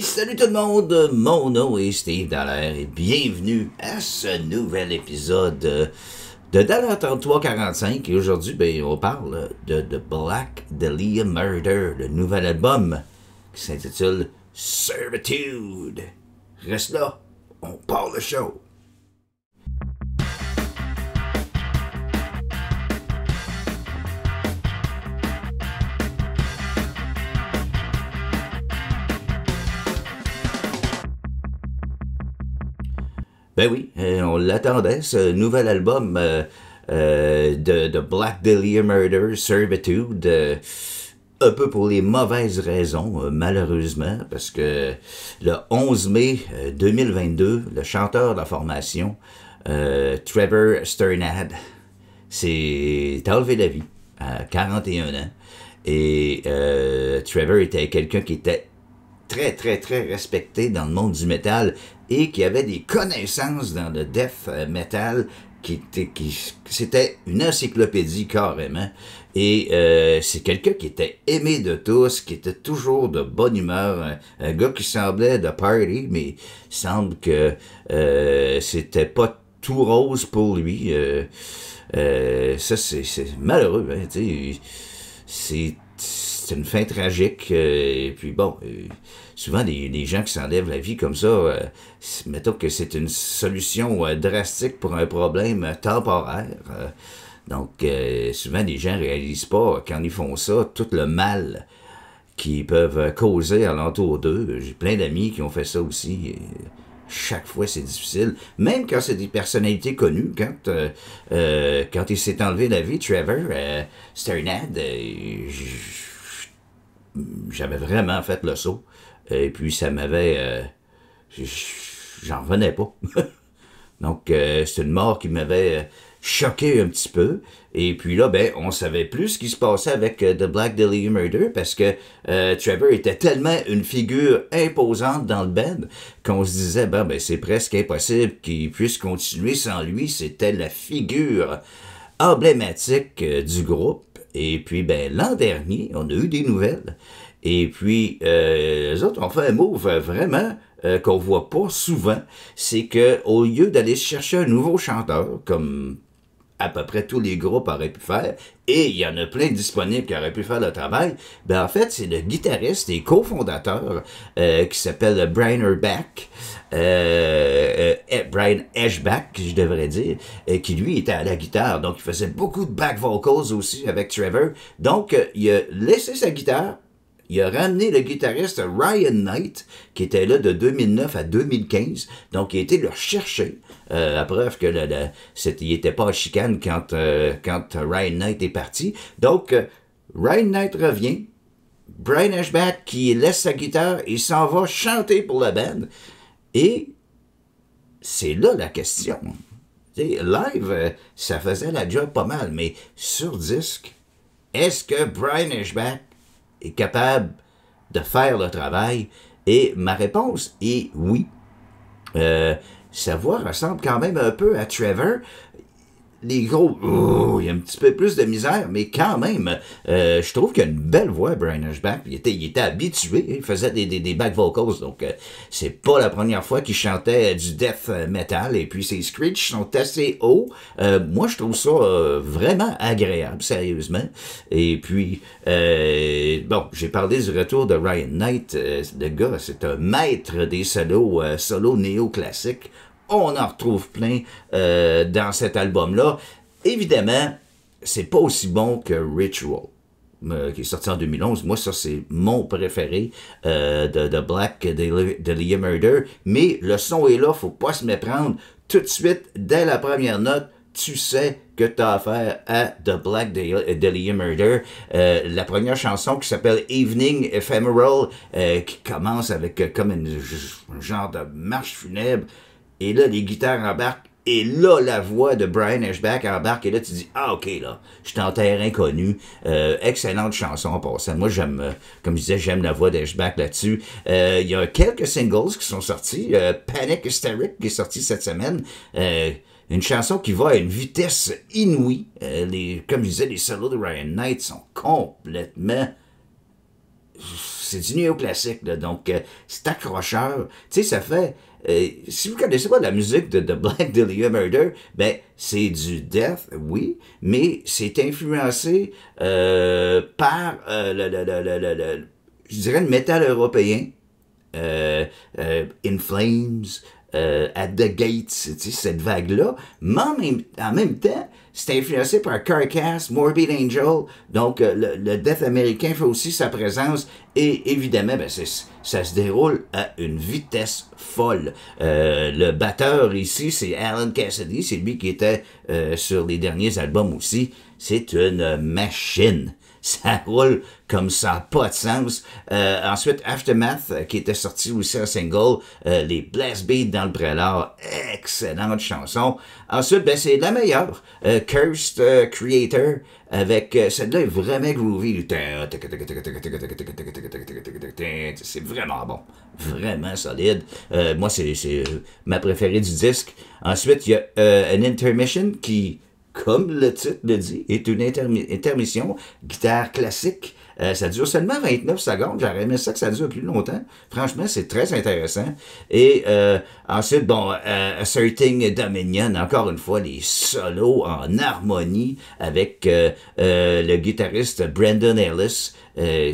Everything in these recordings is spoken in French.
salut tout le monde, mon nom est Steve Dallaire et bienvenue à ce nouvel épisode de Dallaire 3345 et aujourd'hui, ben, on parle de The Black Delia Murder, le nouvel album qui s'intitule Servitude. Reste là, on part le show. Ben oui, euh, on l'attendait, ce nouvel album euh, euh, de, de, Black Dahlia Murder, Servitude un peu pour les mauvaises raisons, malheureusement, parce que le 11 mai 2022, le chanteur de la formation, Trevor Sternad, s'est enlevé la vie à 41 ans. Et Trevor était quelqu'un qui était très, très, très respecté dans le monde du métal et qui avait des connaissances dans le death euh, metal qui, qui c'était une encyclopédie carrément. Et euh, c'est quelqu'un qui était aimé de tous, qui était toujours de bonne humeur, un, gars qui semblait de party, mais semble que euh, c'était pas tout rose pour lui. ça, c'est malheureux. Hein, c'est c'est une fin tragique. Euh, et puis bon, euh, souvent des, gens qui s'enlèvent la vie comme ça, euh, mettons que c'est une solution drastique pour un problème temporaire. donc souvent les gens réalisent pas quand ils font ça tout le mal qu'ils peuvent causer alentour d'eux. J'ai plein d'amis qui ont fait ça aussi. chaque fois c'est difficile, même quand c'est des personnalités connues. Quand quand il s'est enlevé la vie, Trevor, Sternad, j'avais vraiment fait le saut. Et puis, ça m'avait... Euh, j'en revenais pas. Donc, euh, c'est une mort qui m'avait euh, choqué un petit peu. Et puis là, ben, on savait plus ce qui se passait avec The Black Daily Murder parce que Trevor était tellement une figure imposante dans le band qu'on se disait, ben, ben c'est presque impossible qu'il puisse continuer sans lui. C'était la figure emblématique du groupe. Et puis, ben, l'an dernier, on a eu des nouvelles. Et puis, euh, les autres ont fait un move euh, vraiment euh, qu'on voit pas souvent. C'est que au lieu d'aller chercher un nouveau chanteur, comme à peu près tous les groupes auraient pu faire, et il y en a plein disponibles qui auraient pu faire le travail, ben en fait, c'est le guitariste et cofondateur euh, qui s'appelle Brian Back euh, euh, eh, Brian Ashback, je devrais dire, euh, qui lui était à la guitare, donc il faisait beaucoup de back vocals aussi avec Trevor, donc euh, il a laissé sa guitare, il a ramené le guitariste Ryan Knight, qui était là de 2009 à 2015. Donc, il était le chercher. Euh, preuve que n'était pas à chicane quand, euh, quand Ryan Knight est parti. Donc, euh, Ryan Knight revient. Brian Ashback, qui laisse sa guitare, il s'en va chanter pour la band. Et c'est là la question. live, euh, ça faisait la job pas mal, mais sur disque, est-ce que Brian Ashback est capable de faire le travail? Et ma réponse est oui. savoir euh, sa ressemble quand même un peu à Trevor, les gros, oh, il y a un petit peu plus de misère, mais quand même, euh, je trouve qu'il a une belle voix, Brian Hushback. Il était, il était habitué, il faisait des, des, des back vocals, donc euh, c'est pas la première fois qu'il chantait du death metal, et puis ses screeches sont assez hauts. Euh, moi, je trouve ça vraiment agréable, sérieusement. Et puis, bon, j'ai parlé du retour de Ryan Knight, le gars, c'est un maître des solos, solos néoclassiques. On en retrouve plein euh, dans cet album-là. Évidemment, c'est pas aussi bon que Ritual euh, qui est sorti en 2011. Moi, ça, c'est mon préféré euh, de, The Black Delia Murder. Mais le son est là, faut pas se méprendre. Tout de suite, dès la première note, tu sais que tu as affaire à The Black Delia Murder. la première chanson qui s'appelle Evening Ephemeral, qui commence avec comme un genre de marche funèbre. Et là, les guitares embarquent. Et là, la voix de Brian Ashback embarque. Et là, tu dis, ah, OK, là, je suis en terre inconnue. Euh, excellente chanson pour ça. Moi, j'aime, euh, comme je disais, j'aime la voix d'Ashback là-dessus. Euh, il y a quelques singles qui sont sortis. Panic Hysteric qui est sorti cette semaine une chanson qui va à une vitesse inouïe. les, comme je disais, les solos de Ryan Knight sont complètement... C'est du néoclassique, là, donc c'est accrocheur. Tu sais, ça fait... Euh, si vous connaissez pas la musique de The Black Dahlia Murder, ben c'est du death, oui, mais c'est influencé euh, par euh, le, le, le, je dirais le métal européen, In Flames, At euh, The Gates, cette vague-là. Mais en même, temps, c'est influencé par Carcass, Morbid Angel. Donc, euh, le, death américain fait aussi sa présence. Et évidemment, ben, ça se déroule à une vitesse folle. Euh, le batteur ici, c'est Alan Cassidy. C'est lui qui était sur les derniers albums aussi. C'est une machine ça roule comme ça, pas de sens. ensuite, Aftermath, qui était sorti aussi en single, les Blast Beats dans le prélat, excellente chanson. Ensuite, ben, c'est la meilleure, Cursed Creator, avec celle-là est vraiment groovy. C'est vraiment bon, vraiment solide. moi, c'est ma préférée du disque. Ensuite, il y a An Intermission qui comme le titre le dit, est une intermission guitare classique. Euh, ça dure seulement 29 secondes. J'aurais aimé ça que ça dure plus longtemps. Franchement, c'est très intéressant. Et euh, ensuite, bon, euh, Asserting Dominion, encore une fois, les solos en harmonie avec le guitariste Brandon Ellis.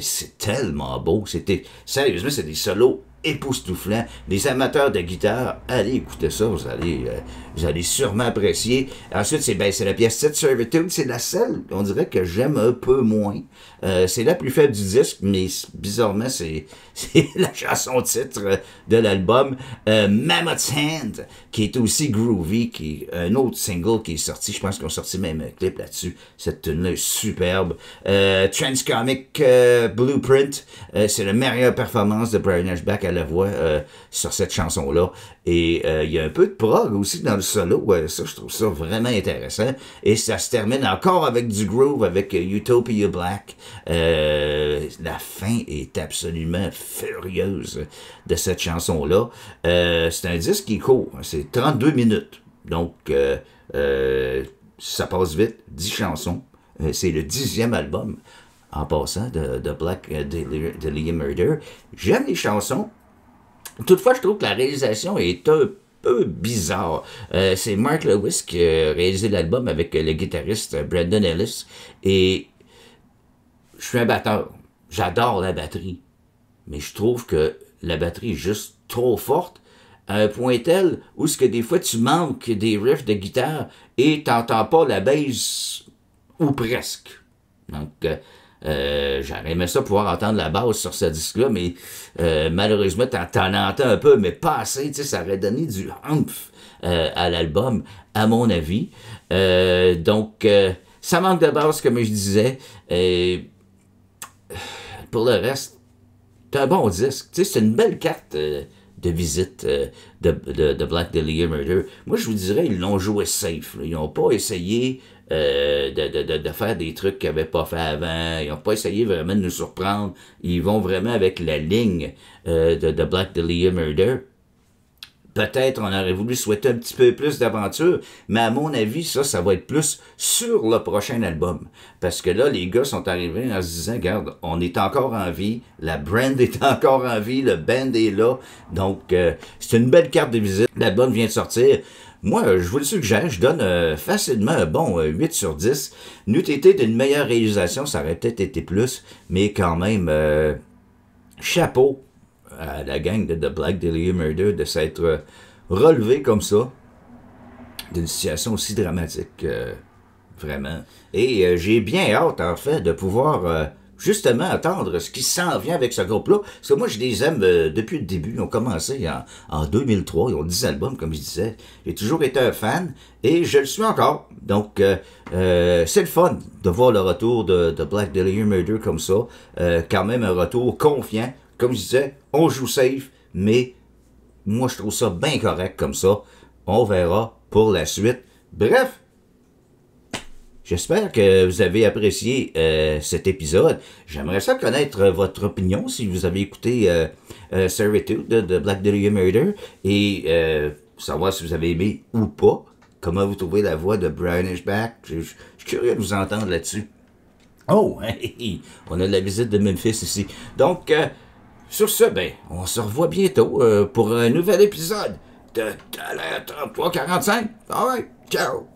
c'est tellement beau. C'était Sérieusement, c'est des solos époustouflant. Les amateurs de guitare, allez écoutez ça, vous allez, euh, vous allez sûrement apprécier. Ensuite, c'est ben, la pièce 7, Servitude, c'est la seule, on dirait que j'aime un peu moins. Euh, c'est la plus faible du disque, mais bizarrement, c'est la chanson titre euh, de l'album. Euh, Hand, qui est aussi groovy, qui est un autre single qui est sorti, je pense qu'on sorti même un clip là-dessus. Cette tune-là est superbe. Transcomic Blueprint, c'est la meilleure performance de Brian Ashback la voix euh, sur cette chanson-là. Et euh, il y a un peu de prog aussi dans le solo. ça, je trouve ça vraiment intéressant. Et ça se termine encore avec du groove, avec euh, Utopia Black. la fin est absolument furieuse de cette chanson-là. c'est un disque qui court. C'est 32 minutes. Donc, ça passe vite. 10 chansons. C'est le dixième album en passant de, Black Delirium Murder. J'aime les chansons. Toutefois, je trouve que la réalisation est un peu bizarre. Euh, c'est Mark Lewis qui a réalisé l'album avec euh, le guitariste euh, Brandon Ellis et je suis un batteur. J'adore la batterie. Mais je trouve que la batterie est juste trop forte à un point tel où ce que des fois tu manques des riffs de guitare et t'entends pas la base ou presque. Donc, euh, j'arrive euh, J'aurais aimé ça pouvoir entendre la base sur ce disque-là, mais euh, malheureusement, t'en entends un peu, mais pas assez, ça aurait donné du hump euh, à l'album, à mon avis. donc, ça manque de basse, comme je disais. Et pour le reste, c'est un bon disque. C'est une belle carte de visite de, de, de, Black Murder. Moi, je vous dirais, ils l'ont joué safe. Ils n'ont pas essayé euh, de, de, de, de, faire des trucs qu'ils n'avaient pas fait avant. Ils n'ont pas essayé vraiment de nous surprendre. Ils vont vraiment avec la ligne euh, de, de Black Delia Murder peut-être on aurait voulu souhaiter un petit peu plus d'aventure, mais à mon avis, ça, ça va être plus sur le prochain album. Parce que là, les gars sont arrivés en se disant, regarde, on est encore en vie, la brand est encore en vie, le band est là. Donc, euh, c'est une belle carte de visite. L'album vient de sortir. Moi, je vous le suggère, je donne euh, facilement un bon 8 euh, sur 10. N'eût été d'une meilleure réalisation, ça aurait peut-être été plus, mais quand même, chapeau à la gang de The Black Dahlia Murder de s'être euh, relevé comme ça d'une situation aussi dramatique, euh, vraiment. Et euh, j'ai bien hâte, en fait, de pouvoir justement attendre ce qui s'en vient avec ce groupe-là. Parce que moi, je les aime depuis le début. Ils ont commencé en, 2003. Ils ont 10 albums, comme je disais. J'ai toujours été un fan et je le suis encore. Donc, c'est le fun de voir le retour de, de Black Dahlia Murder comme ça. quand même un retour confiant comme je disais, on joue safe, mais moi, je trouve ça bien correct comme ça. On verra pour la suite. Bref, j'espère que vous avez apprécié euh, cet épisode. J'aimerais ça connaître euh, votre opinion si vous avez écouté euh, Servitude de Black Dahlia Murder et savoir si vous avez aimé ou pas. Comment vous trouvez la voix de Brian Back je suis curieux de vous entendre là-dessus. Oh, on a de la visite de Memphis ici. Donc, sur ce, ben, on se revoit bientôt euh, pour un nouvel épisode de Talent 3345. Ah ciao!